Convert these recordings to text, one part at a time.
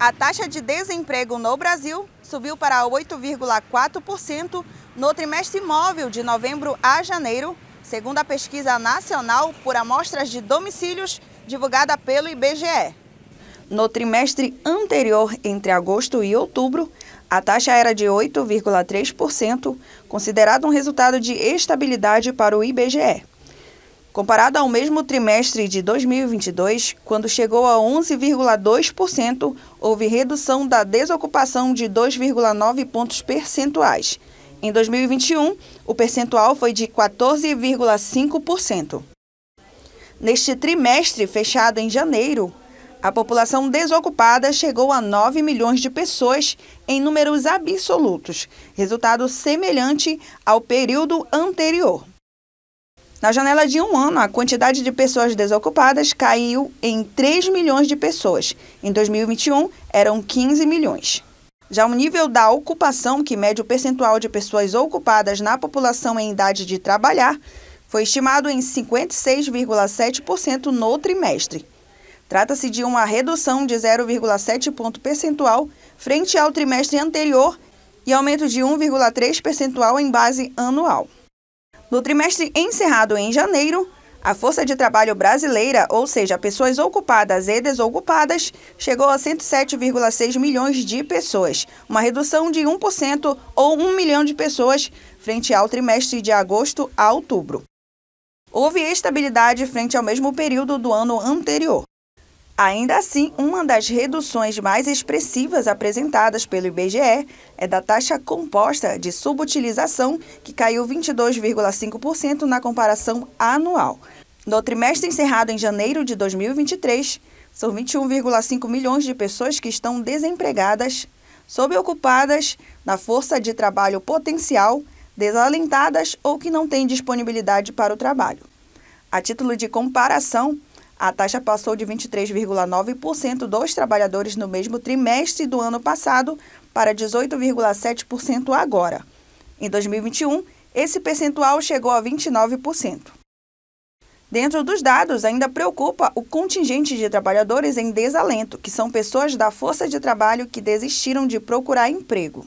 A taxa de desemprego no Brasil subiu para 8,4% no trimestre móvel de novembro a janeiro, segundo a pesquisa nacional por amostras de domicílios divulgada pelo IBGE. No trimestre anterior, entre agosto e outubro, a taxa era de 8,3%, considerado um resultado de estabilidade para o IBGE comparado ao mesmo trimestre de 2022, quando chegou a 11,2%, houve redução da desocupação de 2,9 pontos percentuais. Em 2021, o percentual foi de 14,5%. Neste trimestre, fechado em janeiro, a população desocupada chegou a 9 milhões de pessoas em números absolutos, resultado semelhante ao período anterior. Na janela de um ano, a quantidade de pessoas desocupadas caiu em 3 milhões de pessoas. Em 2021, eram 15 milhões. Já o nível da ocupação, que mede o percentual de pessoas ocupadas na população em idade de trabalhar, foi estimado em 56,7% no trimestre. Trata-se de uma redução de 0,7 ponto percentual frente ao trimestre anterior e aumento de 1,3 percentual em base anual. No trimestre encerrado em janeiro, a força de trabalho brasileira, ou seja, pessoas ocupadas e desocupadas, chegou a 107,6 milhões de pessoas, uma redução de 1% ou 1 milhão de pessoas frente ao trimestre de agosto a outubro. Houve estabilidade frente ao mesmo período do ano anterior. Ainda assim, uma das reduções mais expressivas apresentadas pelo IBGE é da taxa composta de subutilização, que caiu 22,5% na comparação anual. No trimestre encerrado em janeiro de 2023, são 21,5 milhões de pessoas que estão desempregadas, sobeocupadas, na força de trabalho potencial, desalentadas ou que não têm disponibilidade para o trabalho. A título de comparação, a taxa passou de 23,9% dos trabalhadores no mesmo trimestre do ano passado para 18,7% agora. Em 2021, esse percentual chegou a 29%. Dentro dos dados, ainda preocupa o contingente de trabalhadores em desalento, que são pessoas da força de trabalho que desistiram de procurar emprego.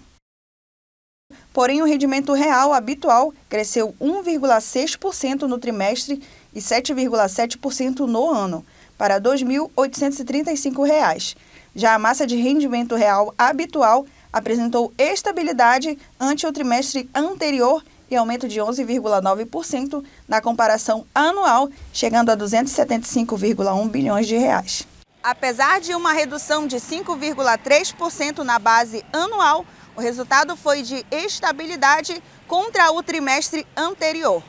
Porém, o rendimento real habitual cresceu 1,6% no trimestre e 7,7% no ano, para R$ 2.835. Já a massa de rendimento real habitual apresentou estabilidade ante o trimestre anterior e aumento de 11,9% na comparação anual, chegando a 275,1 bilhões de reais. Apesar de uma redução de 5,3% na base anual, o resultado foi de estabilidade contra o trimestre anterior.